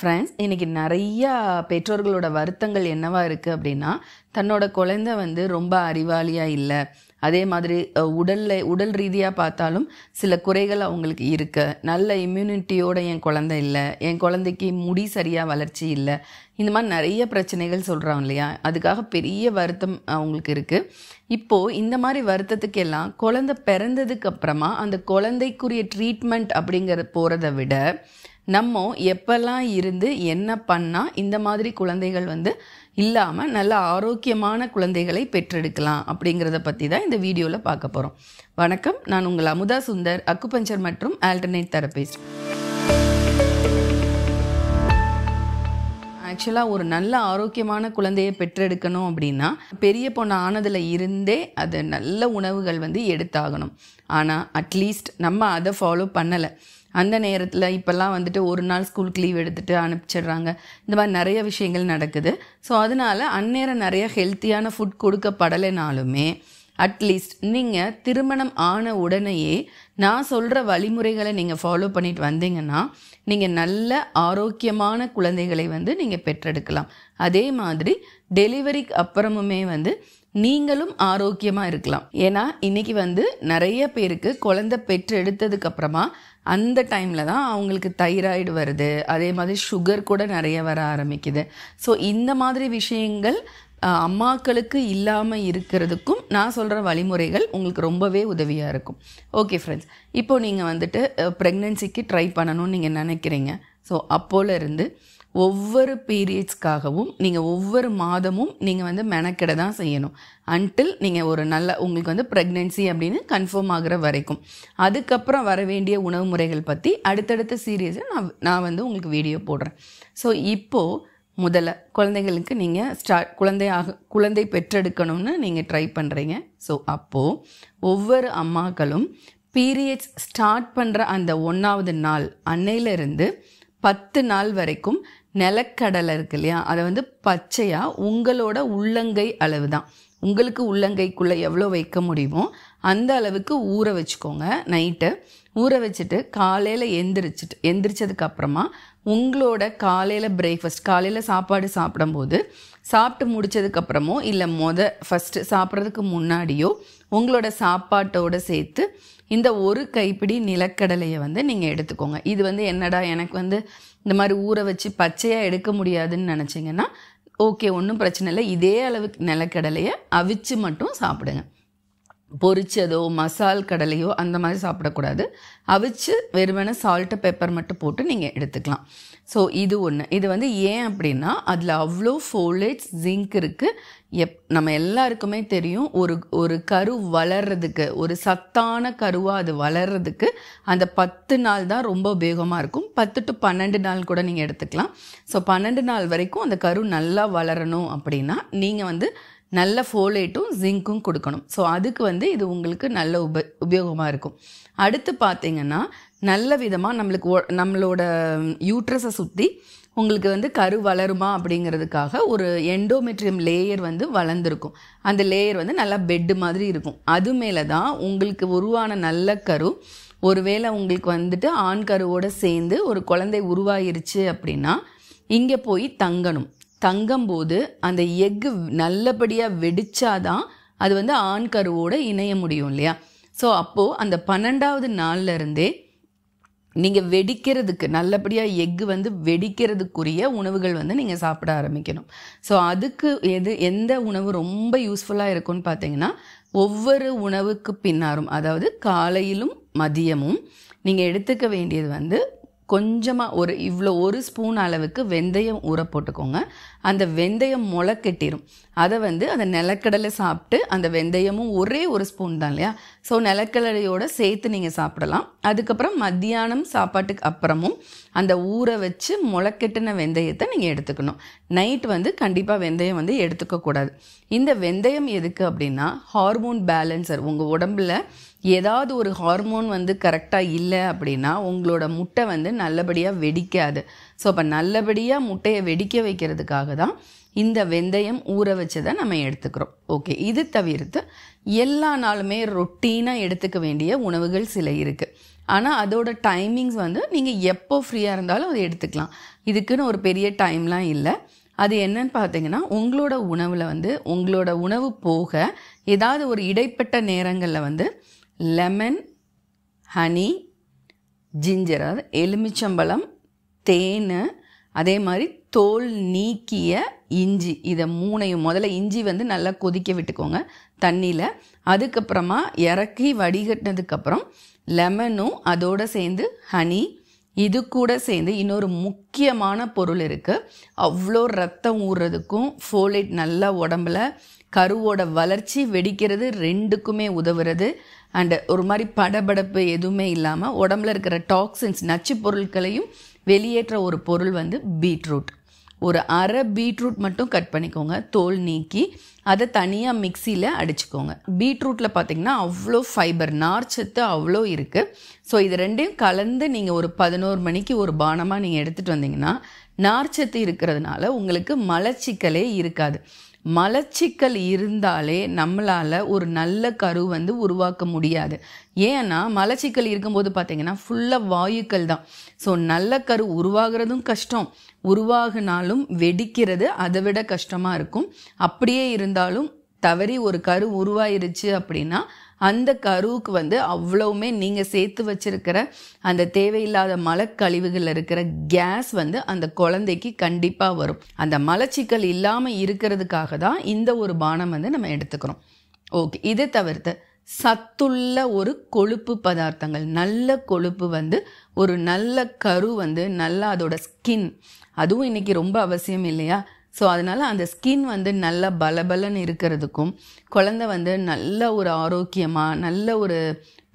friends இன்றைக்கி நிறையா பெற்றோர்களோட வருத்தங்கள் என்னவாக இருக்குது அப்படின்னா தன்னோட குழந்த வந்து ரொம்ப அறிவாளியாக இல்லை அதே மாதிரி உடலில் உடல் ரீதியாக பார்த்தாலும் சில குறைகள் அவங்களுக்கு இருக்கு நல்ல இம்யூனிட்டியோட என் குழந்தை இல்லை என் குழந்தைக்கு முடி சரியாக வளர்ச்சி இல்லை இந்த மாதிரி நிறைய பிரச்சனைகள் சொல்கிறாங்க இல்லையா அதுக்காக பெரிய வருத்தம் அவங்களுக்கு இருக்குது இப்போது இந்த மாதிரி வருத்தத்துக்கெல்லாம் குழந்தை பிறந்ததுக்கு அப்புறமா அந்த குழந்தைக்குரிய ட்ரீட்மெண்ட் அப்படிங்கிற போகிறத விட நம்ம எப்பெல்லாம் இருந்து என்ன பண்ணால் இந்த மாதிரி குழந்தைகள் வந்து இல்லாமல் நல்ல ஆரோக்கியமான குழந்தைகளை பெற்றெடுக்கலாம் அப்படிங்கிறத பற்றி தான் இந்த வீடியோவில் பார்க்க போகிறோம் வணக்கம் நான் உங்கள் அமுதா சுந்தர் அக்குபஞ்சர் மற்றும் ஆல்டர்னேட் தெரபிஸ்ட் ஆக்சுவலாக ஒரு நல்ல ஆரோக்கியமான குழந்தையை பெற்றெடுக்கணும் அப்படின்னா பெரிய பொண்ணு ஆனதில் இருந்தே அது நல்ல உணவுகள் வந்து எடுத்தாகணும் ஆனால் அட்லீஸ்ட் நம்ம அதை ஃபாலோ பண்ணலை அந்த நேரத்தில் இப்போல்லாம் வந்துட்டு ஒரு நாள் ஸ்கூலுக்கு லீவ் எடுத்துகிட்டு அனுப்பிச்சிடுறாங்க இந்த மாதிரி நிறைய விஷயங்கள் நடக்குது ஸோ அதனால் அந்நேரம் நிறைய ஹெல்த்தியான ஃபுட் கொடுக்கப்படலைனாலுமே அட்லீஸ்ட் நீங்கள் திருமணம் ஆன உடனேயே நான் சொல்கிற வழிமுறைகளை நீங்கள் ஃபாலோ பண்ணிட்டு வந்தீங்கன்னா நீங்கள் நல்ல ஆரோக்கியமான குழந்தைகளை வந்து நீங்கள் பெற்றெடுக்கலாம் அதே மாதிரி டெலிவரிக்கு அப்புறமுமே வந்து நீங்களும் ஆரோக்கியமாக இருக்கலாம் ஏன்னா இன்னைக்கு வந்து நிறைய பேருக்கு குழந்தை பெற்று எடுத்ததுக்கு அப்புறமா அந்த டைமில் தான் அவங்களுக்கு தைராய்டு வருது அதே மாதிரி சுகர் கூட நிறைய வர ஆரம்பிக்குது ஸோ இந்த மாதிரி விஷயங்கள் அம்மாக்களுக்கு இல்லாமல் இருக்கிறதுக்கும் நான் சொல்கிற வழிமுறைகள் உங்களுக்கு ரொம்பவே உதவியாக இருக்கும் ஓகே ஃப்ரெண்ட்ஸ் இப்போது நீங்கள் வந்துட்டு ப்ரெக்னென்சிக்கு ட்ரை பண்ணணும்னு நீங்கள் நினைக்கிறீங்க ஸோ அப்போலேருந்து ஒவ்வொரு பீரியட்ஸ்க்காகவும் நீங்கள் ஒவ்வொரு மாதமும் நீங்கள் வந்து மெனக்கெட தான் செய்யணும் அன்டில் நீங்கள் ஒரு நல்ல உங்களுக்கு வந்து ப்ரெக்னென்சி அப்படின்னு கன்ஃபார்ம் ஆகிற வரைக்கும் அதுக்கப்புறம் வர வேண்டிய உணவு முறைகள் பற்றி அடுத்தடுத்த சீரியஸை நான் நான் வந்து உங்களுக்கு வீடியோ போடுறேன் ஸோ இப்போது முதல்ல குழந்தைகளுக்கு நீங்கள் ஸ்டா குழந்தையாக குழந்தை பெற்றெடுக்கணும்னு நீங்கள் ட்ரை பண்ணுறீங்க ஸோ அப்போது ஒவ்வொரு அம்மாக்களும் பீரியட்ஸ் ஸ்டார்ட் பண்ணுற அந்த ஒன்றாவது நாள் அன்னையிலிருந்து பத்து நாள் வரைக்கும் நிலக்கடலை இருக்கு இல்லையா அதை வந்து பச்சையாக உங்களோட உள்ளங்கை அளவு தான் உங்களுக்கு உள்ளங்கைக்குள்ளே எவ்வளோ வைக்க முடியுமோ அந்த அளவுக்கு ஊற வச்சுக்கோங்க நைட்டு ஊற வச்சுட்டு காலையில் எந்திரிச்சிட்டு எந்திரிச்சதுக்கப்புறமா உங்களோட காலையில் பிரேக்ஃபாஸ்ட் காலையில் சாப்பாடு சாப்பிடும்போது சாப்பிட்டு முடித்ததுக்கப்புறமோ இல்லை மொத ஃபஸ்ட்டு சாப்பிட்றதுக்கு முன்னாடியோ உங்களோட சாப்பாட்டோடு சேர்த்து இந்த ஒரு கைப்பிடி நிலக்கடலையை வந்து நீங்கள் எடுத்துக்கோங்க இது வந்து என்னடா எனக்கு வந்து இந்த மாதிரி ஊற வச்சு பச்சையாக எடுக்க முடியாதுன்னு நினச்சிங்கன்னா ஓகே ஒன்றும் பிரச்சனை இல்லை இதே அளவுக்கு நிலக்கடலையை அவிச்சு மட்டும் சாப்பிடுங்க பொரிச்சதோ மசால் கடலையோ அந்த மாதிரி சாப்பிடக்கூடாது அவிச்சு வெறுமனே சால்ட்டு பெப்பர் மட்டும் போட்டு நீங்கள் எடுத்துக்கலாம் ஸோ இது ஒன்று இது வந்து ஏன் அப்படின்னா அதில் அவ்வளோ ஃபோலேட்ஸ் ஜிங்க் இருக்குது எப் நம்ம எல்லாருக்குமே தெரியும் ஒரு ஒரு கரு வளர்கிறதுக்கு ஒரு சத்தான கருவாக அது வளர்கிறதுக்கு அந்த பத்து நாள் தான் ரொம்ப உபயோகமாக இருக்கும் பத்து டு பன்னெண்டு நாள் கூட நீங்கள் எடுத்துக்கலாம் ஸோ பன்னெண்டு நாள் வரைக்கும் அந்த கரு நல்லா வளரணும் அப்படின்னா நீங்கள் வந்து நல்ல ஃபோலேட்டும் ஜிங்க்கும் கொடுக்கணும் ஸோ அதுக்கு வந்து இது உங்களுக்கு நல்ல உப உபயோகமாக இருக்கும் அடுத்து பார்த்தீங்கன்னா நல்ல விதமாக நம்மளுக்கு நம்மளோட யூட்ரஸை சுற்றி உங்களுக்கு வந்து கரு வளருமா அப்படிங்கிறதுக்காக ஒரு எண்டோமெட்ரியம் லேயர் வந்து வளர்ந்துருக்கும் அந்த லேயர் வந்து நல்லா பெட்டு மாதிரி இருக்கும் அது மேலே தான் உங்களுக்கு உருவான நல்ல கரு ஒருவேளை உங்களுக்கு வந்துட்டு ஆண் கருவோடு சேர்ந்து ஒரு குழந்தை உருவாயிருச்சு அப்படின்னா இங்கே போய் தங்கணும் தங்கும்போது அந்த எக்கு நல்லபடியாக வெடிச்சாதான் அது வந்து ஆண் கருவோடு இணைய முடியும் இல்லையா ஸோ அப்போது அந்த பன்னெண்டாவது நாள்லேருந்தே இருந்தே நீங்கள் வெடிக்கிறதுக்கு நல்லபடியாக எக்கு வந்து வெடிக்கிறதுக்குரிய உணவுகள் வந்து நீங்கள் சாப்பிட ஆரம்பிக்கணும் ஸோ அதுக்கு எது எந்த உணவு ரொம்ப யூஸ்ஃபுல்லாக இருக்கும்னு பார்த்தீங்கன்னா ஒவ்வொரு உணவுக்கு பின்னாரும் அதாவது காலையிலும் மதியமும் நீங்கள் எடுத்துக்க வேண்டியது வந்து கொஞ்சமாக ஒரு இவ்வளோ ஒரு ஸ்பூன் அளவுக்கு வெந்தயம் ஊற போட்டுக்கோங்க அந்த வெந்தயம் முளை அதை வந்து அந்த நிலக்கடலை சாப்பிட்டு அந்த வெந்தயமும் ஒரே ஒரு ஸ்பூன் தான் இல்லையா ஸோ நிலக்கடலையோடு சேர்த்து நீங்கள் சாப்பிடலாம் அதுக்கப்புறம் மத்தியானம் சாப்பாட்டுக்கு அப்புறமும் அந்த ஊற வச்சு முளைக்கட்டின வெந்தயத்தை நீங்கள் எடுத்துக்கணும் நைட் வந்து கண்டிப்பாக வெந்தயம் வந்து எடுத்துக்கக்கூடாது இந்த வெந்தயம் எதுக்கு அப்படின்னா ஹார்மோன் பேலன்சர் உங்கள் உடம்புல ஏதாவது ஒரு ஹார்மோன் வந்து கரெக்டாக இல்லை அப்படின்னா உங்களோட முட்டை வந்து நல்லபடியாக வெடிக்காது ஸோ அப்போ நல்லபடியாக முட்டையை வெடிக்க வைக்கிறதுக்காக தான் இந்த வெந்தயம் ஊற வச்சதை நம்ம எடுத்துக்கிறோம் ஓகே இது தவிர்த்து எல்லா நாளுமே ரொட்டீனாக எடுத்துக்க வேண்டிய உணவுகள் சில இருக்குது ஆனால் அதோட டைமிங்ஸ் வந்து நீங்கள் எப்போ ஃப்ரீயாக இருந்தாலும் அதை எடுத்துக்கலாம் இதுக்குன்னு ஒரு பெரிய டைம்லாம் இல்லை அது என்னன்னு பார்த்தீங்கன்னா உங்களோட உணவில் வந்து உங்களோட உணவு போக ஏதாவது ஒரு இடைப்பட்ட நேரங்களில் வந்து லெமன் ஹனி ஜிஞ்சர் அதாவது எலுமிச்சம்பழம் தேன் அதே மாதிரி தோல் நீக்கிய இஞ்சி இதை மூணையும் முதல்ல இஞ்சி வந்து நல்லா கொதிக்க விட்டுக்கோங்க தண்ணியில் அதுக்கப்புறமா இறக்கி வடிகட்டினதுக்கப்புறம் லெமனும் அதோடு சேர்ந்து ஹனி இது கூட சேர்ந்து இன்னொரு முக்கியமான பொருள் இருக்குது அவ்வளோ ரத்தம் ஊறுறதுக்கும் ஃபோலேட் நல்லா உடம்புல கருவோட வளர்ச்சி வெடிக்கிறது ரெண்டுக்குமே உதவுறது அண்டு ஒரு மாதிரி படபடப்பு எதுவுமே இல்லாமல் உடம்புல இருக்கிற டாக்ஸின்ஸ் நச்சு பொருட்களையும் வெளியேற்ற ஒரு பொருள் வந்து பீட்ரூட் ஒரு அரை பீட்ரூட் மட்டும் கட் பண்ணிக்கோங்க தோல் நீக்கி அதை தனியாக மிக்சியில் அடிச்சுக்கோங்க பீட்ரூட்டில் பார்த்திங்கன்னா அவ்வளோ ஃபைபர் நார் சத்து அவ்வளோ இருக்குது ஸோ இது ரெண்டையும் கலந்து நீங்கள் ஒரு பதினோரு மணிக்கு ஒரு பானமாக நீங்கள் எடுத்துகிட்டு வந்தீங்கன்னா நார்ச்சத்து இருக்கிறதுனால உங்களுக்கு மலச்சிக்கலே இருக்காது மலச்சிக்கல் இருந்தாலே நம்மளால் ஒரு நல்ல கரு வந்து உருவாக்க முடியாது ஏன்னா மலச்சிக்கல் இருக்கும்போது பார்த்திங்கன்னா ஃபுல்லாக வாயுக்கள் தான் ஸோ நல்ல கரு உருவாகிறதும் கஷ்டம் உருவாகினாலும் வெடிக்கிறது அதை விட கஷ்டமாக இருக்கும் அப்படியே இருந்தாலும் தவறி ஒரு கரு உருவாயிருச்சு அப்படின்னா அந்த கருவுக்கு வந்து அவ்வளவுமே நீங்கள் சேர்த்து வச்சிருக்கிற அந்த தேவையில்லாத மலக்கழிவுகள் இருக்கிற கேஸ் வந்து அந்த குழந்தைக்கு கண்டிப்பாக வரும் அந்த மலச்சிக்கல் இல்லாமல் இருக்கிறதுக்காக தான் இந்த ஒரு பானம் வந்து நம்ம எடுத்துக்கிறோம் ஓகே இதை தவிர்த்து சத்துள்ள ஒரு கொழுப்பு பதார்த்தங்கள் நல்ல கொழுப்பு வந்து ஒரு நல்ல கரு வந்து நல்லா அதோட ஸ்கின் அதுவும் இன்றைக்கி ரொம்ப அவசியம் இல்லையா ஸோ அதனால் அந்த ஸ்கின் வந்து நல்ல பலபலன்னு இருக்கிறதுக்கும் குழந்த வந்து நல்ல ஒரு ஆரோக்கியமாக நல்ல ஒரு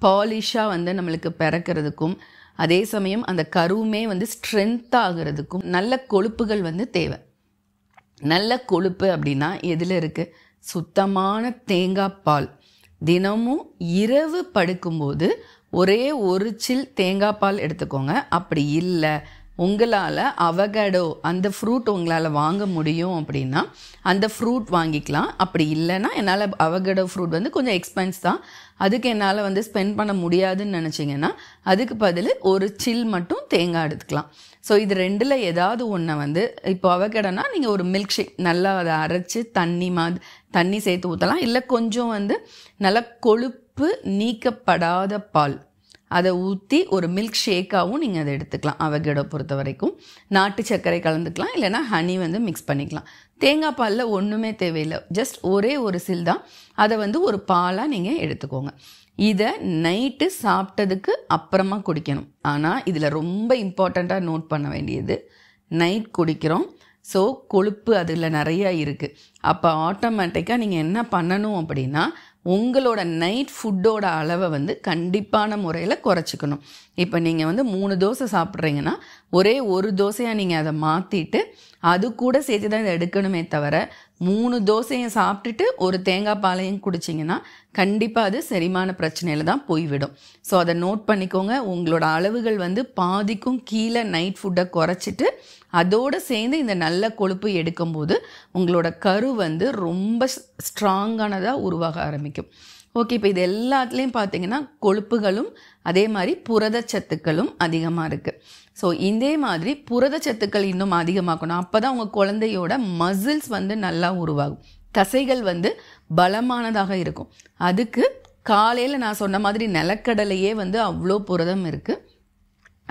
பாலிஷாக வந்து நம்மளுக்கு பிறக்கிறதுக்கும் அதே சமயம் அந்த கருவுமே வந்து ஸ்ட்ரென்த் ஆகிறதுக்கும் நல்ல கொழுப்புகள் வந்து தேவை நல்ல கொழுப்பு அப்படின்னா எதில் இருக்குது சுத்தமான தேங்காய் பால் தினமும் இரவு படுக்கும்போது ஒரே ஒரு சில் தேங்காய் பால் எடுத்துக்கோங்க அப்படி இல்லை உங்களால் அவகடோ அந்த ஃப்ரூட் உங்களால் வாங்க முடியும் அப்படின்னா அந்த ஃப்ரூட் வாங்கிக்கலாம் அப்படி இல்லைன்னா என்னால் அவகடோ ஃப்ரூட் வந்து கொஞ்சம் எக்ஸ்பென்ஸ் தான் அதுக்கு என்னால் வந்து ஸ்பெண்ட் பண்ண முடியாதுன்னு நினச்சிங்கன்னா அதுக்கு பதில் ஒரு சில் மட்டும் தேங்காய் எடுத்துக்கலாம் ஸோ இது ரெண்டில் ஏதாவது ஒன்றை வந்து இப்போ அவகடோனா நீங்கள் ஒரு மில்க் ஷேக் நல்லா அதை அரைச்சி தண்ணி மாதிரி தண்ணி சேர்த்து ஊற்றலாம் இல்லை கொஞ்சம் வந்து நல்லா கொழுப்பு நீக்கப்படாத பால் அதை ஊற்றி ஒரு மில்க் ஷேக்காகவும் நீங்கள் அதை எடுத்துக்கலாம் அவகேடோ பொறுத்த வரைக்கும் நாட்டு சர்க்கரை கலந்துக்கலாம் இல்லைனா ஹனி வந்து மிக்ஸ் பண்ணிக்கலாம் தேங்காய் பாலில் ஒன்றுமே தேவையில்லை ஜஸ்ட் ஒரே ஒரு சில் தான் அதை வந்து ஒரு பாலாக நீங்கள் எடுத்துக்கோங்க இதை நைட்டு சாப்பிட்டதுக்கு அப்புறமா குடிக்கணும் ஆனால் இதில் ரொம்ப இம்பார்ட்டண்ட்டாக நோட் பண்ண வேண்டியது நைட் குடிக்கிறோம் ஸோ கொழுப்பு அதில் நிறையா இருக்குது அப்போ ஆட்டோமேட்டிக்காக நீங்கள் என்ன பண்ணணும் அப்படின்னா உங்களோட நைட் ஃபுட்டோட அளவை வந்து கண்டிப்பான முறையில் குறைச்சிக்கணும் இப்போ நீங்கள் வந்து மூணு தோசை சாப்பிட்றீங்கன்னா ஒரே ஒரு தோசையாக நீங்கள் அதை மாற்றிட்டு அது கூட சேர்த்து தான் இதை எடுக்கணுமே தவிர மூணு தோசையும் சாப்பிட்டுட்டு ஒரு தேங்காய் பாலையும் குடிச்சிங்கன்னா கண்டிப்பாக அது செரிமான பிரச்சனையில் தான் போய்விடும் ஸோ அதை நோட் பண்ணிக்கோங்க உங்களோட அளவுகள் வந்து பாதிக்கும் கீழே நைட் ஃபுட்டை குறைச்சிட்டு அதோடு சேர்ந்து இந்த நல்ல கொழுப்பு எடுக்கும்போது உங்களோட கரு வந்து ரொம்ப ஸ்ட்ராங்கானதாக உருவாக ஆரம்பிக்கும் ஓகே இப்போ இது எல்லாத்துலேயும் பார்த்தீங்கன்னா கொழுப்புகளும் அதே மாதிரி புரதச்சத்துக்களும் அதிகமாக இருக்குது ஸோ இதே மாதிரி புரத சத்துக்கள் இன்னும் அதிகமாக்கணும் அப்போ தான் உங்கள் குழந்தையோட மசில்ஸ் வந்து நல்லா உருவாகும் தசைகள் வந்து பலமானதாக இருக்கும் அதுக்கு காலையில் நான் சொன்ன மாதிரி நிலக்கடலையே வந்து அவ்வளோ புரதம் இருக்குது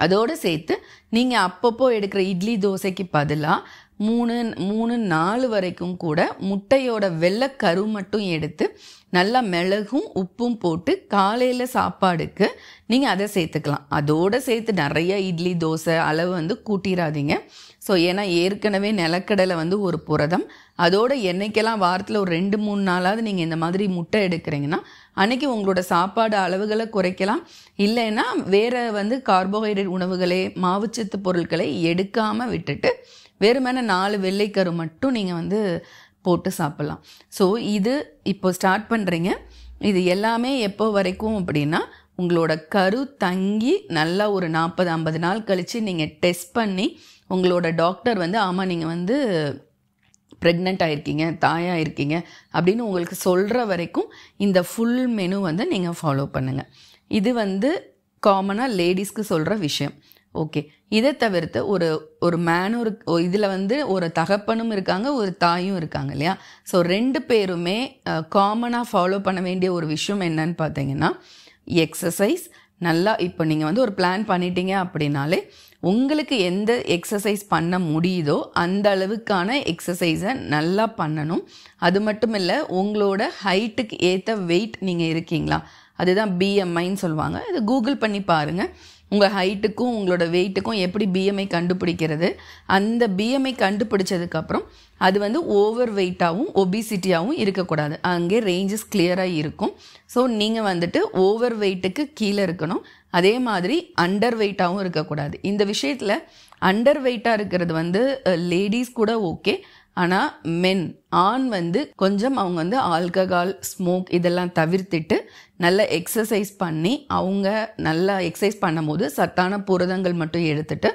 அதோடு சேர்த்து நீங்கள் அப்பப்போ எடுக்கிற இட்லி தோசைக்கு பதிலாக மூணு மூணு நாலு வரைக்கும் கூட முட்டையோட வெள்ளை கரு மட்டும் எடுத்து நல்லா மிளகும் உப்பும் போட்டு காலையில் சாப்பாடுக்கு நீங்கள் அதை சேர்த்துக்கலாம் அதோடு சேர்த்து நிறைய இட்லி தோசை அளவு வந்து கூட்டிடாதீங்க ஸோ ஏன்னா ஏற்கனவே நிலக்கடலை வந்து ஒரு புரதம் அதோட என்னைக்கெல்லாம் வாரத்தில் ஒரு ரெண்டு மூணு நாளாவது நீங்கள் இந்த மாதிரி முட்டை எடுக்கிறீங்கன்னா அன்றைக்கி உங்களோட சாப்பாடு அளவுகளை குறைக்கலாம் இல்லைன்னா வேறு வந்து கார்போஹைட்ரேட் உணவுகளே மாவுச்சத்து பொருட்களை எடுக்காமல் விட்டுட்டு வெறுமனே நாலு வெள்ளைக்கரு மட்டும் நீங்கள் வந்து போட்டு சாப்பிட்லாம் ஸோ இது இப்போ ஸ்டார்ட் பண்ணுறீங்க இது எல்லாமே எப்போ வரைக்கும் அப்படின்னா உங்களோட கரு தங்கி நல்லா ஒரு நாற்பது ஐம்பது நாள் கழித்து நீங்கள் டெஸ்ட் பண்ணி உங்களோட டாக்டர் வந்து ஆமாம் நீங்கள் வந்து ப்ரெக்னென்ட் ஆகிருக்கீங்க தாயாக இருக்கீங்க அப்படின்னு உங்களுக்கு சொல்கிற வரைக்கும் இந்த ஃபுல் மெனு வந்து நீங்கள் ஃபாலோ பண்ணுங்கள் இது வந்து காமனாக லேடிஸ்க்கு சொல்கிற விஷயம் ஓகே இதை தவிர்த்து ஒரு ஒரு மேனும் இருக் இதில் வந்து ஒரு தகப்பனும் இருக்காங்க ஒரு தாயும் இருக்காங்க இல்லையா ஸோ ரெண்டு பேருமே காமனாக ஃபாலோ பண்ண வேண்டிய ஒரு விஷயம் என்னன்னு பார்த்தீங்கன்னா எக்ஸசைஸ் நல்லா இப்போ நீங்கள் வந்து ஒரு பிளான் பண்ணிட்டீங்க அப்படின்னாலே உங்களுக்கு எந்த எக்ஸசைஸ் பண்ண முடியுதோ அந்த அளவுக்கான எக்ஸசைஸை நல்லா பண்ணணும் அது மட்டும் இல்லை உங்களோட ஹைட்டுக்கு ஏற்ற வெயிட் நீங்கள் இருக்கீங்களா அதுதான் பிஎம்ஐன்னு சொல்லுவாங்க இது கூகுள் பண்ணி பாருங்கள் உங்கள் ஹைட்டுக்கும் உங்களோட வெயிட்டுக்கும் எப்படி பிஎம்ஐ கண்டுபிடிக்கிறது அந்த பிஎம்ஐ கண்டுபிடிச்சதுக்கப்புறம் அது வந்து ஓவர் வெயிட்டாகவும் ஒபிசிட்டியாகவும் இருக்கக்கூடாது அங்கே ரேஞ்சஸ் கிளியராக இருக்கும் ஸோ நீங்கள் வந்துட்டு ஓவர் வெயிட்டுக்கு கீழே இருக்கணும் அதே மாதிரி அண்டர் வெயிட்டாகவும் இருக்கக்கூடாது இந்த விஷயத்தில் அண்டர் வெயிட்டாக இருக்கிறது வந்து லேடிஸ் கூட ஓகே ஆனால் மென் ஆண் வந்து கொஞ்சம் அவங்க வந்து ஆல்கஹால் ஸ்மோக் இதெல்லாம் தவிர்த்துட்டு நல்ல எக்ஸசைஸ் பண்ணி அவங்க நல்லா எக்ஸசைஸ் பண்ணும்போது சத்தான புரதங்கள் மட்டும் எடுத்துட்டு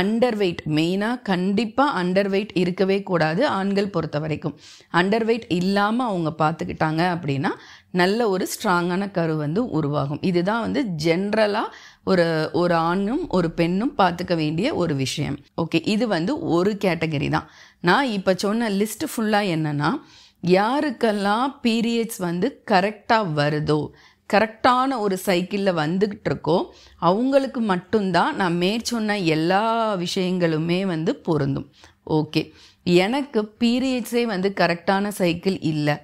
அண்டர் வெயிட் மெயினாக கண்டிப்பாக அண்டர் வெயிட் இருக்கவே கூடாது ஆண்கள் பொறுத்த வரைக்கும் அண்டர் வெயிட் இல்லாமல் அவங்க பார்த்துக்கிட்டாங்க அப்படின்னா நல்ல ஒரு ஸ்ட்ராங்கான கரு வந்து உருவாகும் இதுதான் வந்து ஜென்ரலாக ஒரு ஒரு ஆணும் ஒரு பெண்ணும் பார்த்துக்க வேண்டிய ஒரு விஷயம் ஓகே இது வந்து ஒரு கேட்டகரி தான் நான் இப்போ சொன்ன லிஸ்ட் ஃபுல்லாக என்னென்னா யாருக்கெல்லாம் பீரியட்ஸ் வந்து கரெக்டாக வருதோ கரெக்டான ஒரு சைக்கிளில் வந்துக்கிட்டு இருக்கோ அவங்களுக்கு மட்டும்தான் நான் மேற்சொன்ன எல்லா விஷயங்களுமே வந்து பொருந்தும் ஓகே எனக்கு பீரியட்ஸே வந்து கரெக்டான சைக்கிள் இல்லை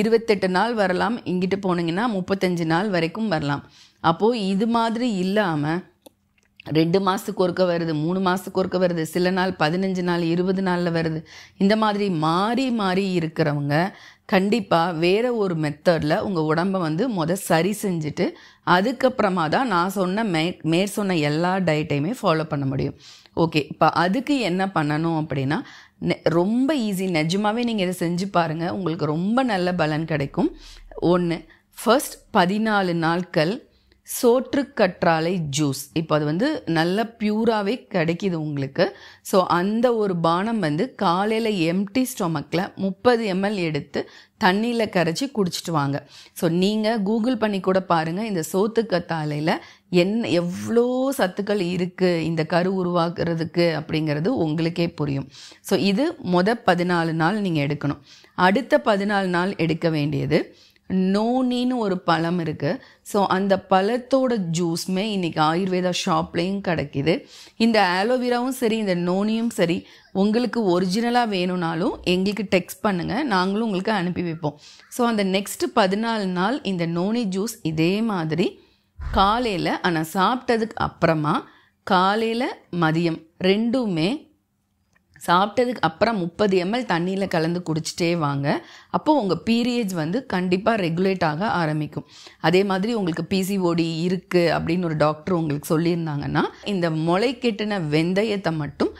இருபத்தெட்டு நாள் வரலாம் இங்கிட்டு போனீங்கன்னா முப்பத்தஞ்சு நாள் வரைக்கும் வரலாம் அப்போது இது மாதிரி இல்லாமல் ரெண்டு மாதத்துக்கு ஒருக்க வருது மூணு மாதத்துக்கு ஒருக்க வருது சில நாள் பதினஞ்சு நாள் இருபது நாளில் வருது இந்த மாதிரி மாறி மாறி இருக்கிறவங்க கண்டிப்பாக வேறு ஒரு மெத்தடில் உங்கள் உடம்பை வந்து முத சரி செஞ்சுட்டு அதுக்கப்புறமா தான் நான் சொன்ன மே மேற் சொன்ன எல்லா டயட்டையுமே ஃபாலோ பண்ண முடியும் ஓகே இப்போ அதுக்கு என்ன பண்ணணும் அப்படின்னா ரொம்ப ஈஸி நிஜமாகவே நீங்கள் இதை செஞ்சு பாருங்கள் உங்களுக்கு ரொம்ப நல்ல பலன் கிடைக்கும் ஒன்று ஃபர்ஸ்ட் பதினாலு நாட்கள் சோற்றுக்கற்றாழை ஜூஸ் இப்போ அது வந்து நல்ல பியூராகவே கிடைக்கிது உங்களுக்கு ஸோ அந்த ஒரு பானம் வந்து காலையில் எம்டி ஸ்டொமக்கில் முப்பது எம்எல் எடுத்து தண்ணியில் கரைச்சி குடிச்சிட்டு வாங்க ஸோ நீங்கள் கூகுள் பண்ணி கூட பாருங்கள் இந்த சோத்துக்கத்தாலையில் என்ன எவ்வளோ சத்துக்கள் இருக்குது இந்த கரு உருவாக்குறதுக்கு அப்படிங்கிறது உங்களுக்கே புரியும் ஸோ இது மொதல் பதினாலு நாள் நீங்கள் எடுக்கணும் அடுத்த பதினாலு நாள் எடுக்க வேண்டியது நோனின்னு ஒரு பழம் இருக்குது ஸோ அந்த பழத்தோட ஜூஸ்மே இன்றைக்கி ஆயுர்வேதா ஷாப்லேயும் கிடைக்கிது இந்த ஆலோவேராவும் சரி இந்த நோனியும் சரி உங்களுக்கு ஒரிஜினலாக வேணும்னாலும் எங்களுக்கு டெக்ஸ்ட் பண்ணுங்கள் நாங்களும் உங்களுக்கு அனுப்பி வைப்போம் ஸோ அந்த நெக்ஸ்ட்டு பதினாலு நாள் இந்த நோனி ஜூஸ் இதே மாதிரி காலையில் ஆனால் சாப்பிட்டதுக்கு அப்புறமா காலையில் மதியம் ரெண்டுமே சாப்பிட்டதுக்கு அப்புறம் முப்பது எம்எல் தண்ணியில் கலந்து குடிச்சிட்டே வாங்க அப்போது உங்கள் பீரியட்ஸ் வந்து கண்டிப்பாக ரெகுலேட் ஆக ஆரம்பிக்கும் அதே மாதிரி உங்களுக்கு பிசிஓடி இருக்குது அப்படின்னு ஒரு டாக்டர் உங்களுக்கு சொல்லியிருந்தாங்கன்னா இந்த முளை கெட்டின வெந்தயத்தை மட்டும்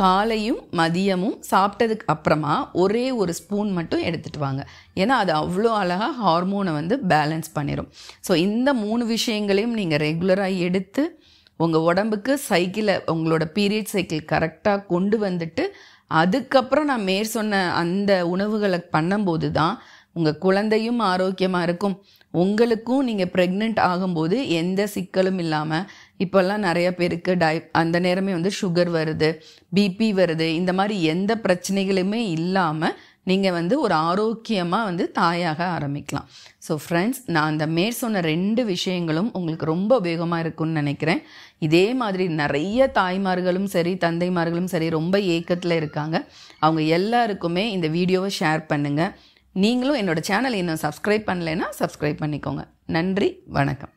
காலையும் மதியமும் சாப்பிட்டதுக்கு அப்புறமா ஒரே ஒரு ஸ்பூன் மட்டும் எடுத்துகிட்டு வாங்க ஏன்னா அது அவ்வளோ அழகாக ஹார்மோனை வந்து பேலன்ஸ் பண்ணிடும் ஸோ இந்த மூணு விஷயங்களையும் நீங்கள் ரெகுலராக எடுத்து உங்கள் உடம்புக்கு சைக்கிளை உங்களோட பீரியட் சைக்கிள் கரெக்டாக கொண்டு வந்துட்டு அதுக்கப்புறம் நான் மேற் சொன்ன அந்த உணவுகளை பண்ணும்போது தான் உங்கள் குழந்தையும் ஆரோக்கியமாக இருக்கும் உங்களுக்கும் நீங்கள் ப்ரெக்னென்ட் ஆகும்போது எந்த சிக்கலும் இல்லாமல் இப்போல்லாம் நிறைய பேருக்கு டை அந்த நேரமே வந்து சுகர் வருது பிபி வருது இந்த மாதிரி எந்த பிரச்சனைகளுமே இல்லாமல் நீங்கள் வந்து ஒரு ஆரோக்கியமாக வந்து தாயாக ஆரம்பிக்கலாம் ஸோ ஃப்ரெண்ட்ஸ் நான் அந்த மேற் சொன்ன ரெண்டு விஷயங்களும் உங்களுக்கு ரொம்ப உபயோகமாக இருக்கும்னு நினைக்கிறேன் இதே மாதிரி நிறைய தாய்மார்களும் சரி தந்தைமார்களும் சரி ரொம்ப ஏக்கத்தில் இருக்காங்க அவங்க எல்லாருக்குமே இந்த வீடியோவை ஷேர் பண்ணுங்கள் நீங்களும் என்னோடய சேனல் இன்னும் சப்ஸ்கிரைப் பண்ணலைன்னா சப்ஸ்கிரைப் பண்ணிக்கோங்க நன்றி வணக்கம்